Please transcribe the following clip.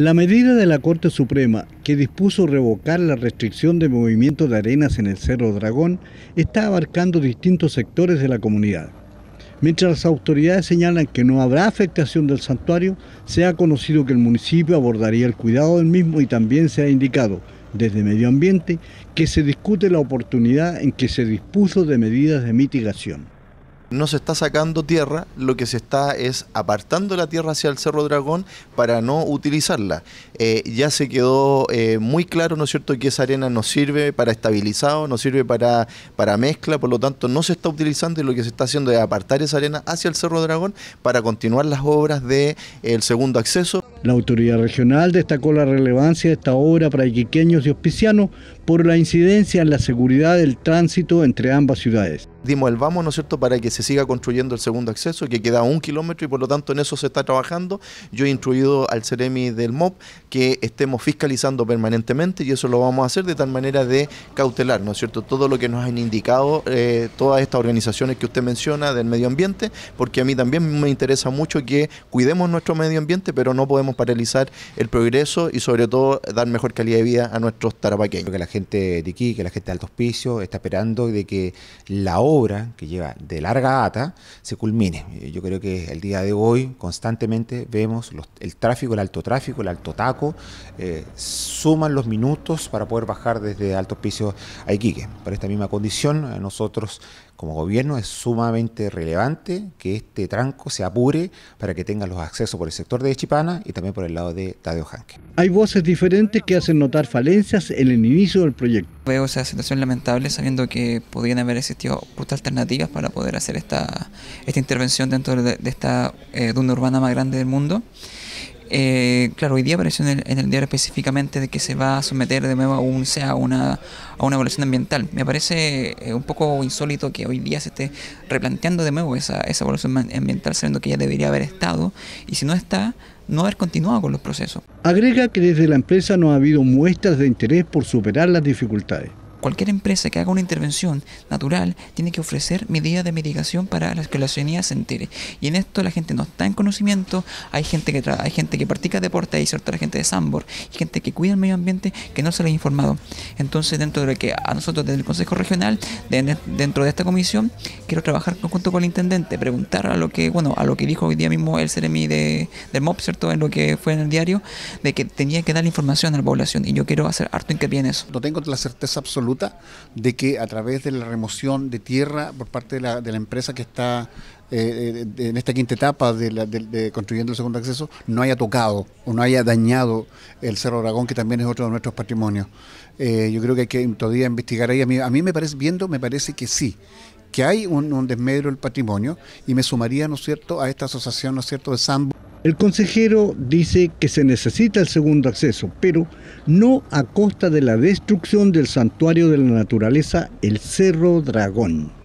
La medida de la Corte Suprema que dispuso revocar la restricción de movimiento de arenas en el Cerro Dragón está abarcando distintos sectores de la comunidad. Mientras las autoridades señalan que no habrá afectación del santuario, se ha conocido que el municipio abordaría el cuidado del mismo y también se ha indicado desde Medio Ambiente que se discute la oportunidad en que se dispuso de medidas de mitigación no se está sacando tierra, lo que se está es apartando la tierra hacia el Cerro Dragón para no utilizarla. Eh, ya se quedó eh, muy claro, ¿no es cierto?, que esa arena no sirve para estabilizado, no sirve para, para mezcla, por lo tanto no se está utilizando y lo que se está haciendo es apartar esa arena hacia el Cerro Dragón para continuar las obras del el segundo acceso. La autoridad regional destacó la relevancia de esta obra para iquiqueños y hospicianos por la incidencia en la seguridad del tránsito entre ambas ciudades dimos el vamos, ¿no es cierto?, para que se siga construyendo el segundo acceso, que queda un kilómetro y por lo tanto en eso se está trabajando. Yo he instruido al CEREMI del MOP que estemos fiscalizando permanentemente y eso lo vamos a hacer de tal manera de cautelar, ¿no es cierto?, todo lo que nos han indicado eh, todas estas organizaciones que usted menciona del medio ambiente, porque a mí también me interesa mucho que cuidemos nuestro medio ambiente, pero no podemos paralizar el progreso y sobre todo dar mejor calidad de vida a nuestros tarapaqueños. Que la gente de aquí, que la gente de Alto Hospicio está esperando de que la obra obra que lleva de larga data se culmine. Eh, yo creo que el día de hoy constantemente vemos el tráfico, el alto tráfico, el alto taco, eh, suman los minutos para poder bajar desde Alto pisos a Iquique. Para esta misma condición, eh, nosotros como gobierno es sumamente relevante que este tranco se apure para que tengan los accesos por el sector de Chipana y también por el lado de Tadeo Janque. Hay voces diferentes que hacen notar falencias en el inicio del proyecto. Veo esa situación lamentable sabiendo que podrían haber existido justas alternativas para poder hacer esta, esta intervención dentro de, de esta eh, duna urbana más grande del mundo. Eh, claro, hoy día apareció en el, diario específicamente de que se va a someter de nuevo a, una, a una evaluación ambiental. Me parece eh, un poco insólito que hoy día se esté replanteando de nuevo esa, esa evaluación ambiental, sabiendo que ya debería haber estado, y si no está, no haber continuado con los procesos. Agrega que desde la empresa no ha habido muestras de interés por superar las dificultades. Cualquier empresa que haga una intervención natural tiene que ofrecer medidas de mitigación para las que la ciudadanía se entere. Y en esto la gente no está en conocimiento, hay gente que hay gente que practica deporte, hay cierta gente de Sambor, hay gente que cuida el medio ambiente que no se le ha informado. Entonces, dentro de lo que a nosotros desde el Consejo Regional, dentro de esta comisión, quiero trabajar junto con el intendente, preguntar a lo que, bueno, a lo que dijo hoy día mismo el Ceremi de, del MOP, ¿cierto? En lo que fue en el diario, de que tenía que dar información a la población. Y yo quiero hacer harto hincapié en eso. No tengo la certeza absoluta de que a través de la remoción de tierra por parte de la, empresa que está eh, eh, en esta quinta etapa de, construyendo el segundo acceso no haya tocado o no haya dañado el Cerro Dragón, que también es otro de nuestros patrimonios. Eh, yo creo que hay que todavía investigar ahí. A mí, a mí me parece, viendo, me parece que sí, que hay un, desmedro del patrimonio y me sumaría, ¿no cierto?, a esta asociación, ¿no es cierto?, de el consejero dice que se necesita el segundo acceso, pero no a costa de la destrucción del santuario de la naturaleza, el Cerro Dragón.